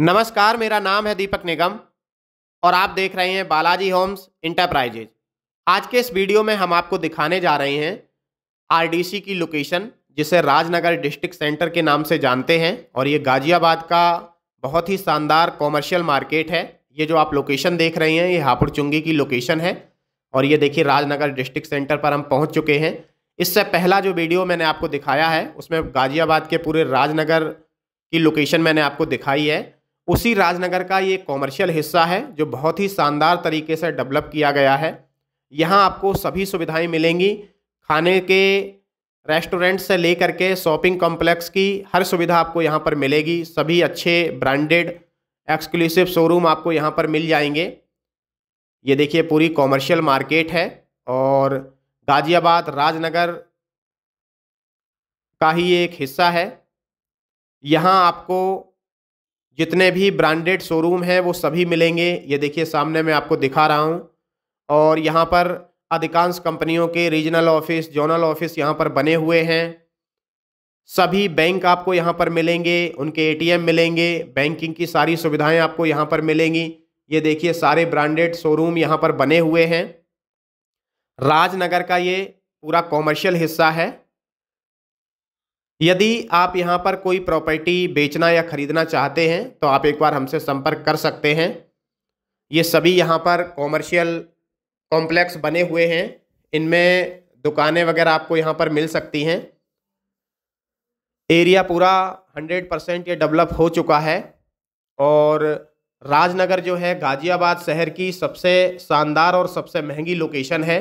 नमस्कार मेरा नाम है दीपक निगम और आप देख रहे हैं बालाजी होम्स इंटरप्राइजेज आज के इस वीडियो में हम आपको दिखाने जा रहे हैं आरडीसी की लोकेशन जिसे राजनगर डिस्ट्रिक्ट सेंटर के नाम से जानते हैं और ये गाजियाबाद का बहुत ही शानदार कॉमर्शियल मार्केट है ये जो आप लोकेशन देख रहे हैं ये हापुड़ चुंगी की लोकेशन है और ये देखिए राजनगर डिस्ट्रिक्ट सेंटर पर हम पहुँच चुके हैं इससे पहला जो वीडियो मैंने आपको दिखाया है उसमें गाजियाबाद के पूरे राजनगर की लोकेशन मैंने आपको दिखाई है उसी राजनगर का ये कॉमर्शियल हिस्सा है जो बहुत ही शानदार तरीके से डेवलप किया गया है यहाँ आपको सभी सुविधाएं मिलेंगी खाने के रेस्टोरेंट से लेकर के शॉपिंग कॉम्प्लेक्स की हर सुविधा आपको यहाँ पर मिलेगी सभी अच्छे ब्रांडेड एक्सक्लूसिव शोरूम आपको यहाँ पर मिल जाएंगे ये देखिए पूरी कॉमर्शियल मार्केट है और गाज़ियाबाद राजनगर का ही एक हिस्सा है यहाँ आपको जितने भी ब्रांडेड शोरूम हैं वो सभी मिलेंगे ये देखिए सामने मैं आपको दिखा रहा हूँ और यहाँ पर अधिकांश कंपनियों के रीजनल ऑफिस जोनल ऑफिस यहाँ पर बने हुए हैं सभी बैंक आपको यहाँ पर मिलेंगे उनके एटीएम मिलेंगे बैंकिंग की सारी सुविधाएं आपको यहाँ पर मिलेंगी ये देखिए सारे ब्रांडेड शोरूम यहाँ पर बने हुए हैं राजनगर का ये पूरा कॉमर्शियल हिस्सा है यदि आप यहाँ पर कोई प्रॉपर्टी बेचना या ख़रीदना चाहते हैं तो आप एक बार हमसे संपर्क कर सकते हैं ये सभी यहाँ पर कॉमर्शियल कॉम्प्लेक्स बने हुए हैं इनमें दुकानें वगैरह आपको यहाँ पर मिल सकती हैं एरिया पूरा हंड्रेड परसेंट ये डेवलप हो चुका है और राजनगर जो है गाज़ियाबाद शहर की सबसे शानदार और सबसे महंगी लोकेशन है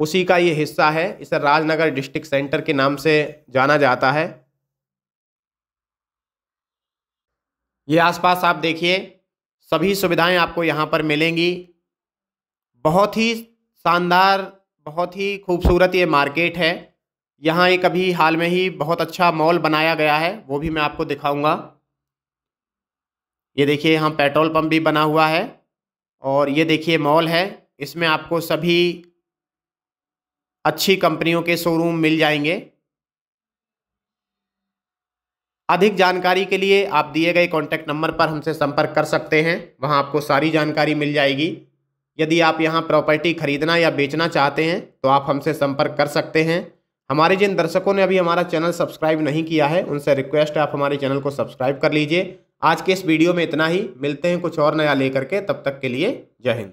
उसी का ये हिस्सा है इसे राजनगर डिस्ट्रिक्ट सेंटर के नाम से जाना जाता है ये आसपास आप देखिए सभी सुविधाएं आपको यहाँ पर मिलेंगी बहुत ही शानदार बहुत ही खूबसूरत ये मार्केट है यहाँ एक अभी हाल में ही बहुत अच्छा मॉल बनाया गया है वो भी मैं आपको दिखाऊंगा ये देखिए यहाँ पेट्रोल पंप भी बना हुआ है और ये देखिए मॉल है इसमें आपको सभी अच्छी कंपनियों के शोरूम मिल जाएंगे अधिक जानकारी के लिए आप दिए गए कॉन्टैक्ट नंबर पर हमसे संपर्क कर सकते हैं वहां आपको सारी जानकारी मिल जाएगी यदि आप यहां प्रॉपर्टी खरीदना या बेचना चाहते हैं तो आप हमसे संपर्क कर सकते हैं हमारे जिन दर्शकों ने अभी हमारा चैनल सब्सक्राइब नहीं किया है उनसे रिक्वेस्ट है आप हमारे चैनल को सब्सक्राइब कर लीजिए आज के इस वीडियो में इतना ही मिलते हैं कुछ और नया लेकर के तब तक के लिए जय हिंद